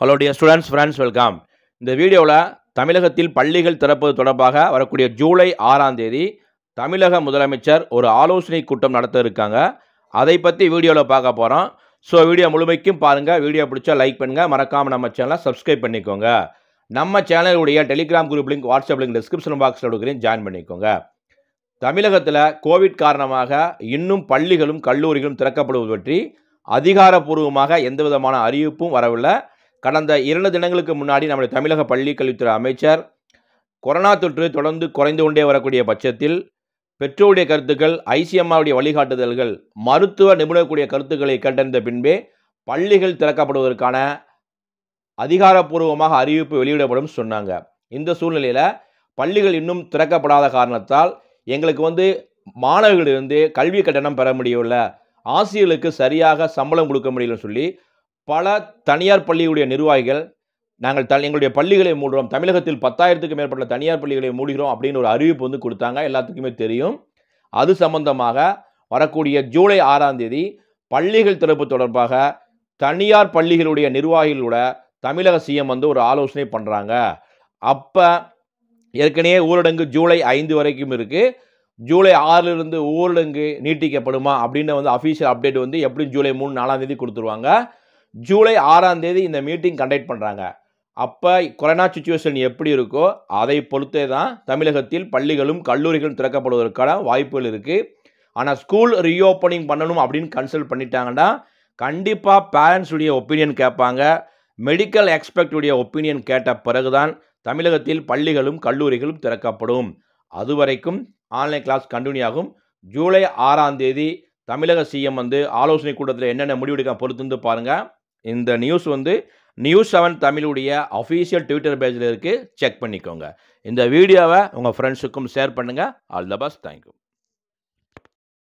hello dear students friends welcome இந்த வீடியோவில் தமிழகத்தில் பள்ளிகள் திறப்பது தொடர்பாக வரக்கூடிய ஜூலை ஆறாம் தேதி தமிழக முதலமைச்சர் ஒரு ஆலோசனை கூட்டம் நடத்த இருக்காங்க அதை பற்றி வீடியோவில் பார்க்க போகிறோம் ஸோ வீடியோ முழுமைக்கும் பாருங்கள் வீடியோ பிடிச்சா லைக் பண்ணுங்கள் மறக்காமல் நம்ம சேனலை சப்ஸ்கிரைப் பண்ணிக்கோங்க நம்ம சேனலுடைய telegram group link WhatsApp link description பாக்ஸில் கொடுக்குறேன் ஜாயின் பண்ணிக்கோங்க தமிழகத்தில் கோவிட் காரணமாக இன்னும் பள்ளிகளும் கல்லூரிகளும் திறக்கப்படுவது பற்றி அதிகாரப்பூர்வமாக எந்த விதமான அறிவிப்பும் வரவில்லை கடந்த இரண்டு தினங்களுக்கு முன்னாடி நம்முடைய தமிழக பள்ளிக்கல்வித்துறை அமைச்சர் கொரோனா தொற்று தொடர்ந்து குறைந்து கொண்டே வரக்கூடிய பட்சத்தில் பெற்றோருடைய கருத்துக்கள் ஐசிஎம்ஆருடைய வழிகாட்டுதல்கள் மருத்துவ நிபுணக்கூடிய கருத்துக்களை கண்டறிந்த பின்பே பள்ளிகள் திறக்கப்படுவதற்கான அதிகாரப்பூர்வமாக அறிவிப்பு வெளியிடப்படும் சொன்னாங்க இந்த சூழ்நிலையில் பள்ளிகள் இன்னும் திறக்கப்படாத காரணத்தால் எங்களுக்கு வந்து மாணவர்களிருந்து கல்வி கட்டணம் பெற முடியவில்லை ஆசிரியர்களுக்கு சரியாக சம்பளம் கொடுக்க முடியலன்னு சொல்லி பல தனியார் பள்ளியுடைய நிர்வாகிகள் நாங்கள் த எங்களுடைய பள்ளிகளை மூடுறோம் தமிழகத்தில் பத்தாயிரத்துக்கு மேற்பட்ட தனியார் பள்ளிகளை மூடுகிறோம் அப்படின்னு ஒரு அறிவிப்பு வந்து கொடுத்தாங்க எல்லாத்துக்குமே தெரியும் அது சம்பந்தமாக வரக்கூடிய ஜூலை ஆறாம் தேதி பள்ளிகள் திறப்பு தொடர்பாக தனியார் பள்ளிகளுடைய நிர்வாகிகளோட தமிழக சிஎம் வந்து ஒரு ஆலோசனை பண்ணுறாங்க அப்போ ஏற்கனவே ஊரடங்கு ஜூலை ஐந்து வரைக்கும் இருக்குது ஜூலை ஆறிலிருந்து ஊரடங்கு நீட்டிக்கப்படுமா அப்படின்னு வந்து அஃபீஷியல் அப்டேட் வந்து எப்படியும் ஜூலை மூணு நாலாம் தேதி கொடுத்துருவாங்க ஜூலை ஆறாம் தேதி இந்த மீட்டிங் கண்டக்ட் பண்ணுறாங்க அப்போ கொரோனா சுச்சுவேஷன் எப்படி இருக்கோ அதை பொறுத்தே தான் தமிழகத்தில் பள்ளிகளும் கல்லூரிகளும் திறக்கப்படுவதற்கான வாய்ப்புகள் இருக்குது ஆனால் ஸ்கூல் ரீஓப்பனிங் பண்ணணும் அப்படின்னு கன்சல்ட் பண்ணிட்டாங்கன்னா கண்டிப்பாக பேரண்ட்ஸுடைய ஒப்பீனியன் கேட்பாங்க மெடிக்கல் எக்ஸ்பெக்டுடைய ஒப்பீனியன் கேட்ட பிறகுதான் தமிழகத்தில் பள்ளிகளும் கல்லூரிகளும் திறக்கப்படும் அது வரைக்கும் ஆன்லைன் கிளாஸ் கண்டினியூ ஆகும் ஜூலை ஆறாம் தேதி தமிழக சிஎம் வந்து ஆலோசனை கூட்டத்தில் என்னென்ன முடிவெடுக்க பொறுத்து வந்து பாருங்கள் இந்த நியூஸ் வந்து நியூஸ் செவன் தமிழுடைய அஃபீஷியல் ட்விட்டர் பேஜில் இருக்குது செக் பண்ணிக்கோங்க இந்த வீடியோவை உங்கள் ஃப்ரெண்ட்ஸுக்கும் ஷேர் பண்ணுங்கள் ஆல் த பஸ் தேங்க்யூ